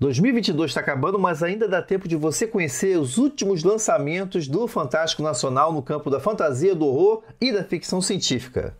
2022 está acabando, mas ainda dá tempo de você conhecer os últimos lançamentos do Fantástico Nacional no campo da fantasia, do horror e da ficção científica.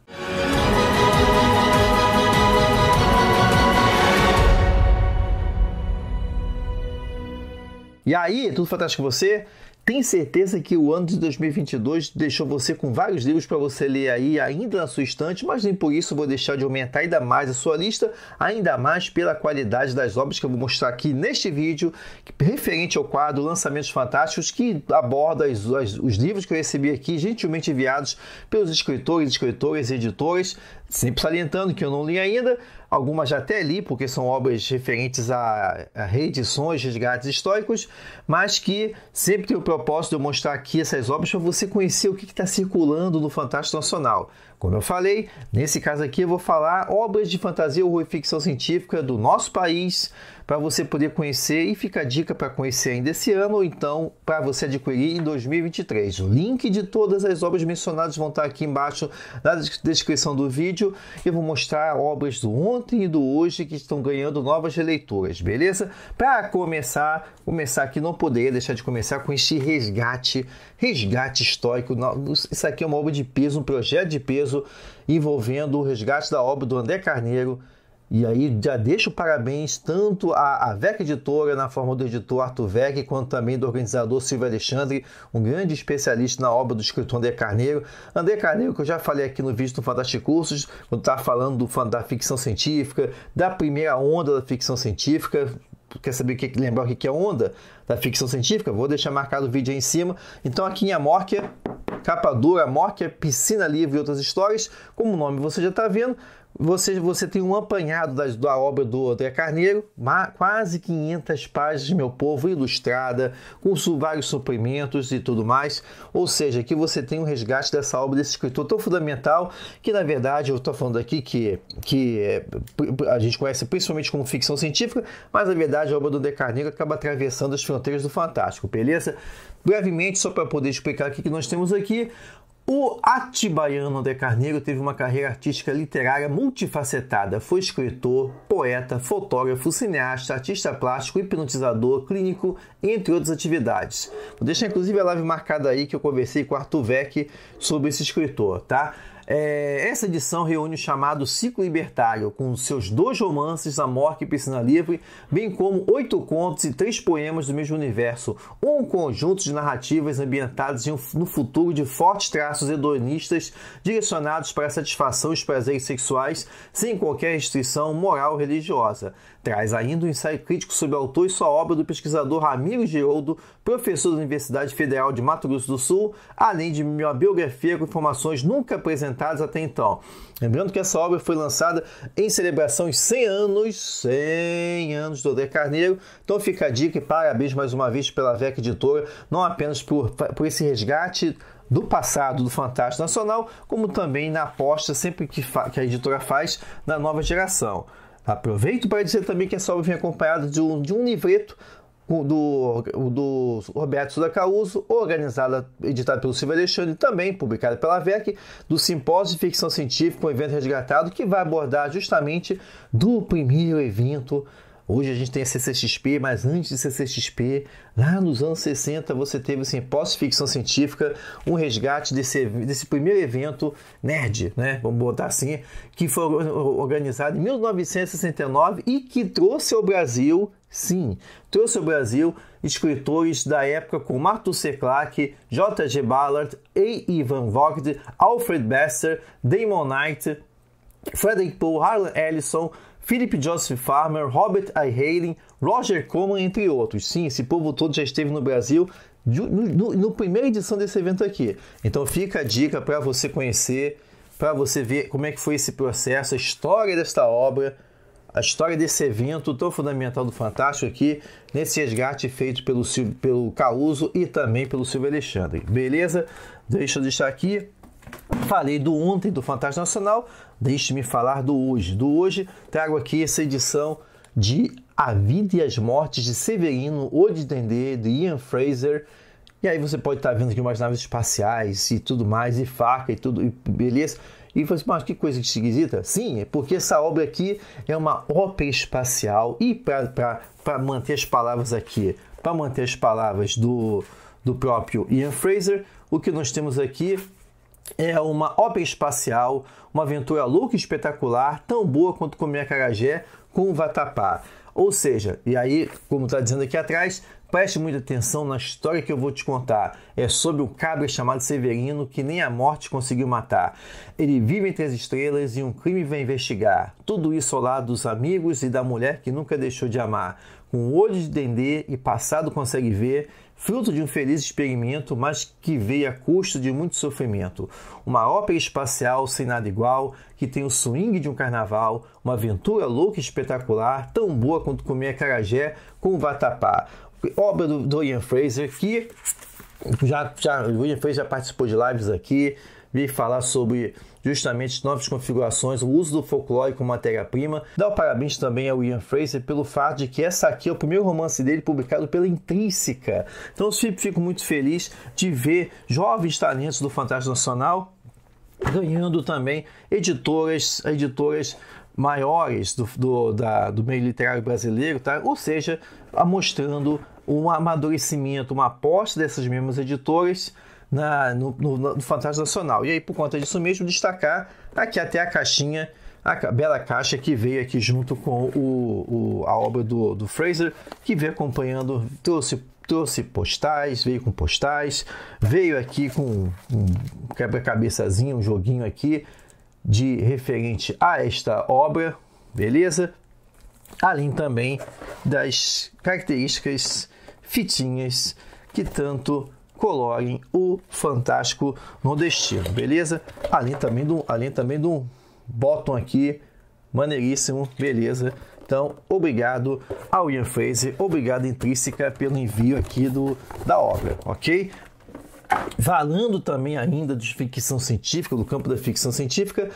E aí, tudo fantástico com você? Tem certeza que o ano de 2022 deixou você com vários livros para você ler aí ainda na sua estante, mas nem por isso vou deixar de aumentar ainda mais a sua lista, ainda mais pela qualidade das obras que eu vou mostrar aqui neste vídeo, referente ao quadro Lançamentos Fantásticos, que aborda as, as, os livros que eu recebi aqui, gentilmente enviados pelos escritores, escritoras e editores, sempre salientando que eu não li ainda, algumas até li, porque são obras referentes a, a reedições, resgates históricos, mas que sempre tem o propósito de eu mostrar aqui essas obras para você conhecer o que está circulando no Fantástico Nacional. Como eu falei, nesse caso aqui eu vou falar obras de fantasia, ou ficção científica do nosso país para você poder conhecer e fica a dica para conhecer ainda esse ano ou então para você adquirir em 2023. O link de todas as obras mencionadas vão estar tá aqui embaixo na descrição do vídeo. Eu vou mostrar obras do ontem e do hoje que estão ganhando novas leituras, beleza? Para começar, começar aqui não poderia deixar de começar com este resgate, resgate histórico. Isso aqui é uma obra de peso, um projeto de peso preso envolvendo o resgate da obra do André Carneiro. E aí já deixo parabéns tanto à, à VEC Editora, na forma do editor Arthur Vec, quanto também do organizador Silvio Alexandre, um grande especialista na obra do escritor André Carneiro. André Carneiro, que eu já falei aqui no vídeo do Fantástico Cursos, quando estava tá falando do, da ficção científica, da primeira onda da ficção científica, quer saber que lembrar o que é onda da ficção científica, vou deixar marcado o vídeo aí em cima. Então aqui em Amórquia capa dura, mock, é piscina livre e outras histórias, como o nome você já está vendo, você, você tem um apanhado das, da obra do André Carneiro, quase 500 páginas, meu povo, ilustrada, com vários suplementos e tudo mais. Ou seja, aqui você tem um resgate dessa obra desse escritor tão fundamental, que na verdade eu estou falando aqui que, que é, a gente conhece principalmente como ficção científica, mas na verdade a obra do André Carneiro acaba atravessando as fronteiras do fantástico, beleza? Brevemente, só para poder explicar o que nós temos aqui, o Atibaiano de Carneiro teve uma carreira artística literária multifacetada. Foi escritor, poeta, fotógrafo, cineasta, artista plástico, hipnotizador, clínico, entre outras atividades. Vou deixar inclusive a live marcada aí que eu conversei com Arthur Vec sobre esse escritor, tá? É, essa edição reúne o chamado Ciclo Libertário, com seus dois romances, A Morte e Piscina Livre, bem como oito contos e três poemas do mesmo universo, um conjunto de narrativas ambientadas no futuro de fortes traços hedonistas direcionados para a satisfação e os prazeres sexuais, sem qualquer restrição moral ou religiosa. Traz ainda um ensaio crítico sobre o autor e sua obra do pesquisador Ramiro Geroldo, professor da Universidade Federal de Mato Grosso do Sul, além de uma biografia com informações nunca apresentadas apresentadas até então. Lembrando que essa obra foi lançada em celebração aos 100 anos, 100 anos do Odé Carneiro. Então fica a dica e parabéns mais uma vez pela VEC Editora, não apenas por, por esse resgate do passado do Fantástico Nacional, como também na aposta sempre que, que a editora faz na nova geração. Aproveito para dizer também que essa obra vem acompanhada de um, de um livreto do, do Roberto Suda Causo, organizada, editada pelo Silvio Alexandre, também publicada pela VEC, do Simpósio de Ficção Científica, um evento resgatado, que vai abordar justamente do primeiro evento Hoje a gente tem a CCXP, mas antes de CCXP, lá nos anos 60, você teve assim, pós-ficção científica, um resgate desse, desse primeiro evento nerd, né? Vamos botar assim, que foi organizado em 1969 e que trouxe ao Brasil, sim, trouxe ao Brasil escritores da época como Arthur C. Clarke, J.G. Ballard, A. Ivan Vogt, Alfred Besser, Damon Knight, Frederick Poe, Harlan Ellison, Philip Joseph Farmer, Robert I. Hayden, Roger Coleman, entre outros. Sim, esse povo todo já esteve no Brasil no, primeira edição desse evento aqui. Então fica a dica para você conhecer, para você ver como é que foi esse processo, a história desta obra, a história desse evento tão fundamental do Fantástico aqui, nesse resgate feito pelo, pelo Caruso e também pelo Silvio Alexandre. Beleza? Deixa eu deixar aqui Falei do ontem do Fantástico Nacional, deixe-me falar do hoje. Do hoje, trago aqui essa edição de A Vida e as Mortes de Severino Odidendê, de de Ian Fraser. E aí você pode estar vendo aqui umas naves espaciais e tudo mais, e faca e tudo, e beleza. E você, mas que coisa esquisita? Sim, é porque essa obra aqui é uma ópera espacial. E para manter as palavras aqui, para manter as palavras do, do próprio Ian Fraser, o que nós temos aqui é uma ópera espacial, uma aventura louca e espetacular, tão boa quanto comer acarajé com vatapá. Ou seja, e aí, como está dizendo aqui atrás, preste muita atenção na história que eu vou te contar. É sobre o cabra chamado Severino que nem a morte conseguiu matar. Ele vive entre as estrelas e um crime vai investigar. Tudo isso ao lado dos amigos e da mulher que nunca deixou de amar. Com olhos de dendê e passado consegue ver, fruto de um feliz experimento, mas que veio a custo de muito sofrimento. Uma ópera espacial sem nada igual, que tem o swing de um carnaval, uma aventura louca e espetacular, tão boa quanto comer carajé com vatapá. Obra do Dorian Fraser, que já, já, Fraser já participou de lives aqui, veio falar sobre justamente novas configurações, o uso do folclore como matéria-prima. Dá o parabéns também ao Ian Fraser pelo fato de que essa aqui é o primeiro romance dele publicado pela Intrínseca. Então, eu sempre fico muito feliz de ver jovens talentos do Fantástico Nacional ganhando também editoras, editoras maiores do, do, da, do meio literário brasileiro, tá? ou seja, mostrando um amadurecimento, uma aposta dessas mesmas editoras na, no, no, no Fantástico Nacional. E aí, por conta disso mesmo, destacar aqui até a caixinha, a bela caixa que veio aqui junto com o, o a obra do, do Fraser, que veio acompanhando, trouxe trouxe postais, veio com postais, veio aqui com um quebra-cabeçazinho, um joguinho aqui de referente a esta obra, beleza? Além também das características fitinhas que tanto coloquem o Fantástico Nordestino, beleza? Além também do, além também do botão aqui, maneiríssimo, beleza? Então, obrigado ao Ian Fraser, obrigado Intrínseca pelo envio aqui do, da obra, ok? Falando também ainda de ficção científica, do campo da ficção científica,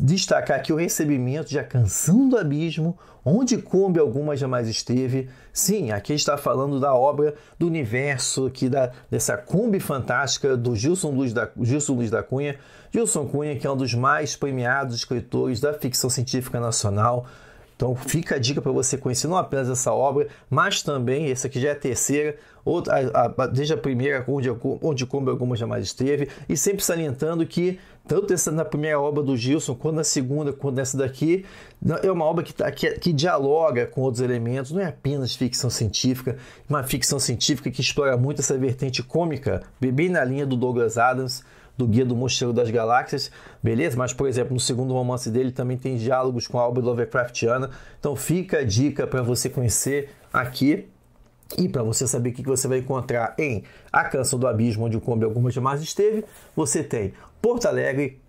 destacar aqui o recebimento de A Canção do Abismo, onde Cumbe Alguma Jamais Esteve. Sim, aqui está falando da obra do universo, aqui da, dessa Cumbe fantástica do Gilson Luiz, da, Gilson Luiz da Cunha. Gilson Cunha, que é um dos mais premiados escritores da ficção científica nacional, então fica a dica para você conhecer não apenas essa obra, mas também, essa aqui já é a terceira, outra, a, a, desde a primeira, onde, onde como alguma jamais esteve, e sempre salientando que tanto essa na primeira obra do Gilson, quanto na segunda, quanto nessa daqui, é uma obra que, tá, que, que dialoga com outros elementos, não é apenas ficção científica, uma ficção científica que explora muito essa vertente cômica, bem na linha do Douglas Adams, do Guia do Mochileiro das Galáxias, beleza? Mas, por exemplo, no segundo romance dele também tem diálogos com a obra Lovecraftiana. Então fica a dica para você conhecer aqui e para você saber o que você vai encontrar em A Canção do Abismo, onde o Kombi algumas demais esteve, você tem Porto Alegre,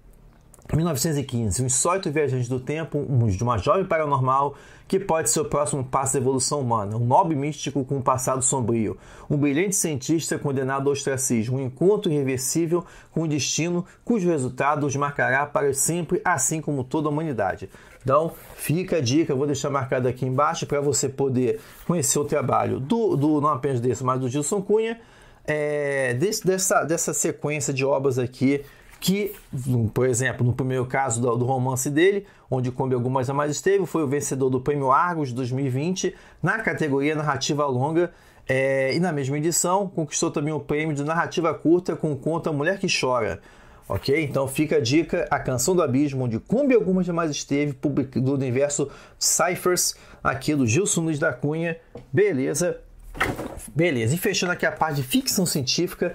1915, um insólito viajante do tempo, um de uma jovem paranormal que pode ser o próximo passo da evolução humana, um nobre místico com um passado sombrio, um brilhante cientista condenado ao ostracismo, um encontro irreversível com um destino cujo resultado os marcará para sempre, assim como toda a humanidade. Então, fica a dica, eu vou deixar marcado aqui embaixo para você poder conhecer o trabalho do, do não apenas desse, mas do Gilson Cunha, é, desse, dessa, dessa sequência de obras aqui que, por exemplo, no primeiro caso do, romance dele, onde Combe Algumas Jamais Esteve, foi o vencedor do Prêmio Argos 2020 na categoria Narrativa Longa. É, e na mesma edição, conquistou também o prêmio de narrativa curta com o conto A Mulher que Chora. Ok? Então fica a dica: A Canção do Abismo, onde Cumbe Algumas Jamais Esteve, do universo Cyphers, aqui do Gilson Luiz da Cunha. Beleza? Beleza. E fechando aqui a parte de ficção científica,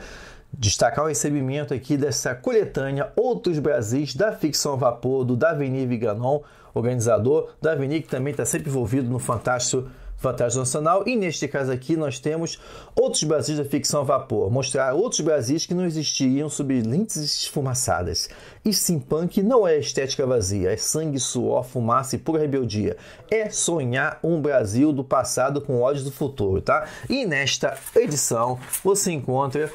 Destacar o recebimento aqui dessa coletânea Outros Brasis da ficção a vapor do Davini Viganon, organizador. Davini que também está sempre envolvido no Fantástico Fantástico Nacional. E neste caso aqui nós temos Outros Brasis da ficção a vapor. Mostrar outros Brasis que não existiriam sob lentes esfumaçadas. E simpunk não é estética vazia, é sangue, suor, fumaça e pura rebeldia. É sonhar um Brasil do passado com olhos do futuro, tá? E nesta edição você encontra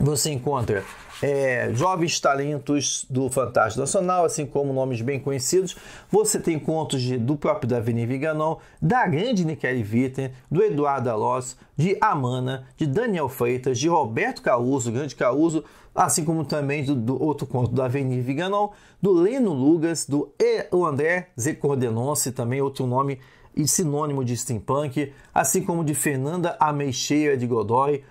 você encontra é, jovens talentos do Fantástico Nacional, assim como nomes bem conhecidos. Você tem contos de, do próprio Davi Viganon, da grande Nicole Vitten, do Eduardo Alós, de Amana, de Daniel Freitas, de Roberto Causo, grande Causo, assim como também do, do outro conto da Avenir Viganon, do Leno Lugas, do e, o André Zecordenonce, também outro nome e sinônimo de steampunk, assim como de Fernanda Ameixeira de Godoy,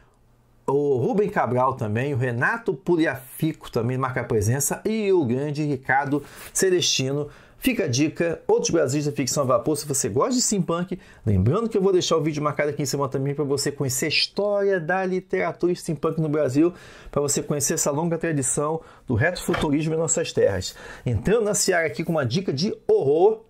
o Rubem Cabral também, o Renato Puriafico também marca a presença e o grande Ricardo Celestino. Fica a dica, outros Brasil da ficção a vapor, se você gosta de steampunk, lembrando que eu vou deixar o vídeo marcado aqui em cima também para você conhecer a história da literatura steampunk no Brasil, para você conhecer essa longa tradição do retrofuturismo em nossas terras. Entrando na seara aqui com uma dica de horror,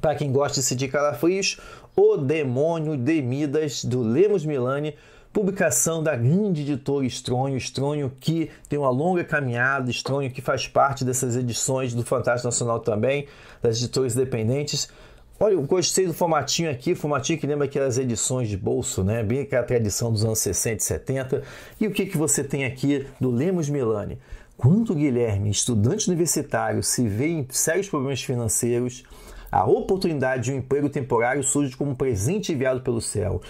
para quem gosta de sentir calafrios, O Demônio de Midas, do Lemos Milani, publicação da grande editora Estronho, Estronho que tem uma longa caminhada, Estronho que faz parte dessas edições do Fantástico Nacional também, das editoras independentes. Olha, eu gostei do formatinho aqui, formatinho que lembra aquelas edições de bolso, né? Bem aquela tradição dos anos 60 e 70. E o que, que você tem aqui do Lemos Milani? Quando Guilherme, estudante universitário, se vê em sérios problemas financeiros, a oportunidade de um emprego temporário surge como um presente enviado pelo céu.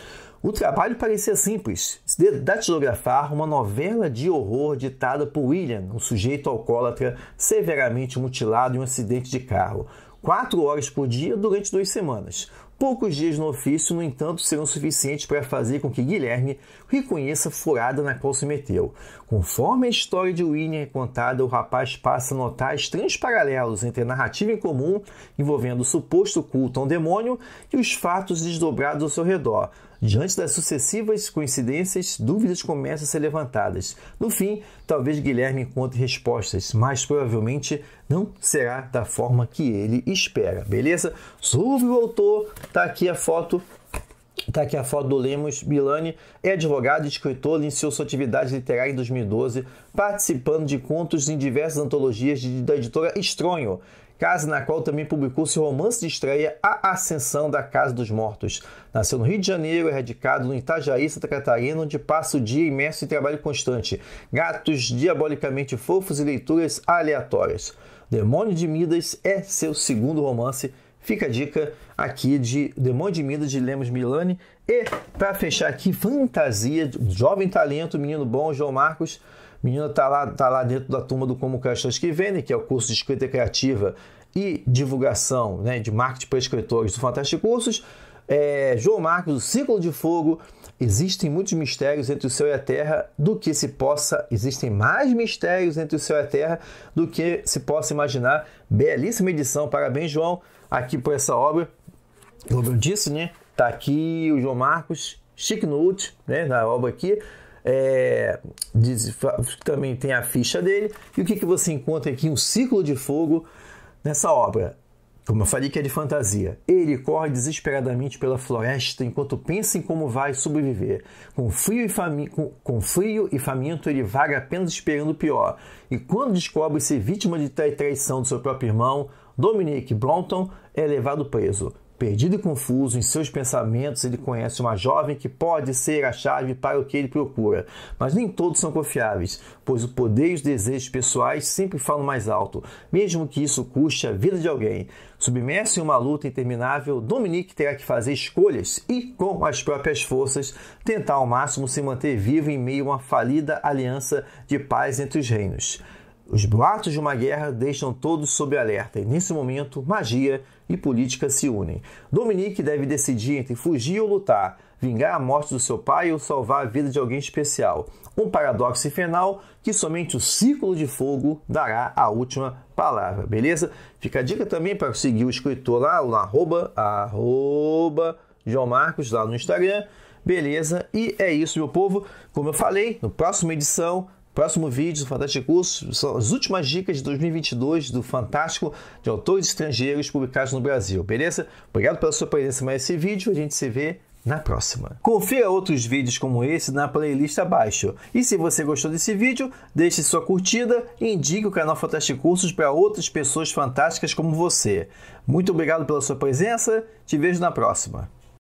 O trabalho parecia simples, se datilografar uma novela de horror ditada por William, um sujeito alcoólatra severamente mutilado em um acidente de carro, quatro horas por dia durante duas semanas. Poucos dias no ofício, no entanto, serão suficientes para fazer com que Guilherme reconheça a furada na qual se meteu. Conforme a história de William é contada, o rapaz passa a notar estranhos paralelos entre a narrativa em comum envolvendo o suposto culto a um demônio e os fatos desdobrados ao seu redor, Diante das sucessivas coincidências, dúvidas começam a ser levantadas. No fim, talvez Guilherme encontre respostas, mas provavelmente não será da forma que ele espera. Beleza? Sobre o autor, tá aqui a foto Está aqui a foto do Lemos Milani, é advogado e escritor, iniciou sua atividade literária em 2012, participando de contos em diversas antologias da editora Estronho casa na qual também publicou seu romance de estreia A Ascensão da Casa dos Mortos. Nasceu no Rio de Janeiro, é radicado no Itajaí, Santa Catarina, onde passa o dia imerso em trabalho constante, gatos diabolicamente fofos e leituras aleatórias. Demônio de Midas é seu segundo romance. Fica a dica aqui de Demônio de Midas de Lemos Milani. E para fechar aqui, Fantasia, Jovem Talento, Menino Bom, João Marcos menina está lá, tá lá dentro da turma do Como Crastas que Vendem, que é o curso de escrita criativa e divulgação né, de marketing para escritores do Fantástico Cursos. É, João Marcos, o Círculo de Fogo. Existem muitos mistérios entre o céu e a terra do que se possa. Existem mais mistérios entre o céu e a terra do que se possa imaginar. Belíssima edição, parabéns, João, aqui por essa obra. Como eu disse, né? Tá aqui o João Marcos, Chic Note, né? Na obra aqui é, diz, também tem a ficha dele. E o que, que você encontra aqui? Um ciclo de fogo nessa obra. Como eu falei que é de fantasia. Ele corre desesperadamente pela floresta enquanto pensa em como vai sobreviver. Com frio e, fami com, com frio e faminto, ele vaga apenas esperando o pior. E quando descobre ser vítima de traição do seu próprio irmão, Dominic Bronton é levado preso. Perdido e confuso em seus pensamentos, ele conhece uma jovem que pode ser a chave para o que ele procura, mas nem todos são confiáveis, pois o poder e os desejos pessoais sempre falam mais alto, mesmo que isso custe a vida de alguém. Submerso em uma luta interminável, Dominique terá que fazer escolhas e, com as próprias forças, tentar ao máximo se manter vivo em meio a uma falida aliança de paz entre os reinos. Os boatos de uma guerra deixam todos sob alerta e, nesse momento, magia e política se unem. Dominique deve decidir entre fugir ou lutar, vingar a morte do seu pai ou salvar a vida de alguém especial. Um paradoxo infernal que somente o Círculo de Fogo dará a última palavra, beleza? Fica a dica também para seguir o escritor lá, o arroba, arroba João Marcos, lá no Instagram. Beleza? E é isso, meu povo. Como eu falei, no próximo edição Próximo vídeo do Fantástico Curso são as últimas dicas de 2022 do Fantástico de autores estrangeiros publicados no Brasil, beleza? Obrigado pela sua presença mais esse vídeo, a gente se vê na próxima. Confira outros vídeos como esse na playlist abaixo. E se você gostou desse vídeo, deixe sua curtida e indique o canal Fantástico Cursos para outras pessoas fantásticas como você. Muito obrigado pela sua presença, te vejo na próxima.